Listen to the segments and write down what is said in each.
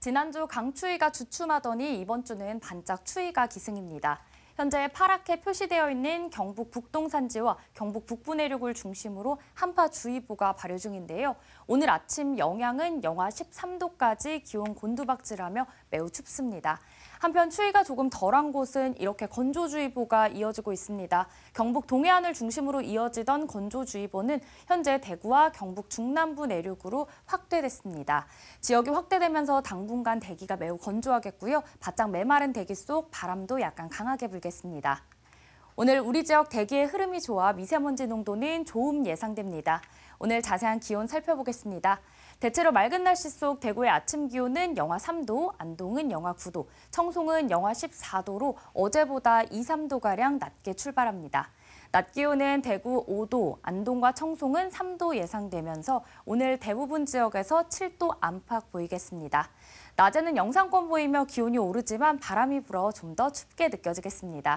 지난주 강추위가 주춤하더니 이번 주는 반짝 추위가 기승입니다. 현재 파랗게 표시되어 있는 경북 북동산지와 경북 북부 내륙을 중심으로 한파주의보가 발효 중인데요. 오늘 아침 영향은 영하 13도까지 기온 곤두박질하며 매우 춥습니다. 한편 추위가 조금 덜한 곳은 이렇게 건조주의보가 이어지고 있습니다. 경북 동해안을 중심으로 이어지던 건조주의보는 현재 대구와 경북 중남부 내륙으로 확대됐습니다. 지역이 확대되면서 당분간 대기가 매우 건조하겠고요. 바짝 메마른 대기 속 바람도 약간 강하게 불겠습니다. 보겠습니다 오늘 우리 지역 대기의 흐름이 좋아 미세먼지 농도는 좋음 예상됩니다. 오늘 자세한 기온 살펴보겠습니다. 대체로 맑은 날씨 속 대구의 아침 기온은 영하 3도, 안동은 영하 9도, 청송은 영하 14도로 어제보다 2, 3도가량 낮게 출발합니다. 낮 기온은 대구 5도, 안동과 청송은 3도 예상되면서 오늘 대부분 지역에서 7도 안팎 보이겠습니다. 낮에는 영상권 보이며 기온이 오르지만 바람이 불어 좀 더 춥게 느껴지겠습니다.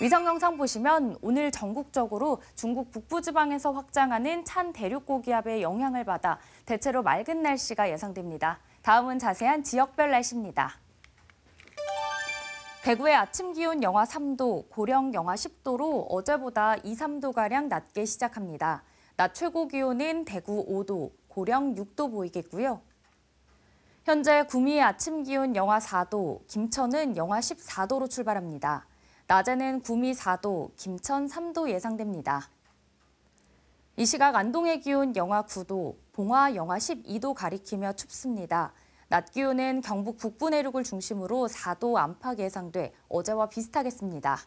위성 영상 보시면 오늘 전국적으로 중국 북부 지방에서 확장하는 찬 대륙 고기압의 영향을 받아 대체로 맑은 날씨가 예상됩니다. 다음은 자세한 지역별 날씨입니다. 대구의 아침 기온 영하 3도, 고령 영하 10도로 어제보다 2, 3도가량 낮게 시작합니다. 낮 최고 기온은 대구 5도, 고령 6도 보이겠고요. 현재 구미의 아침 기온 영하 4도, 김천은 영하 14도로 출발합니다. 낮에는 구미 4도, 김천 3도 예상됩니다. 이 시각 안동의 기온 영하 9도, 봉화 영하 12도 가리키며 춥습니다. 낮 기온은 경북 북부 내륙을 중심으로 4도 안팎 예상돼 어제와 비슷하겠습니다.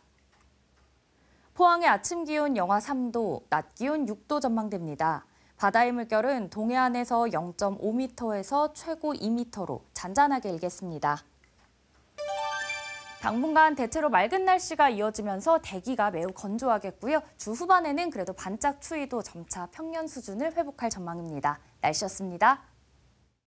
포항의 아침 기온 영하 3도, 낮 기온 6도 전망됩니다. 바다의 물결은 동해안에서 0.5m에서 최고 2m로 잔잔하게 일겠습니다. 당분간 대체로 맑은 날씨가 이어지면서 대기가 매우 건조하겠고요. 주 후반에는 그래도 반짝 추위도 점차 평년 수준을 회복할 전망입니다. 날씨였습니다.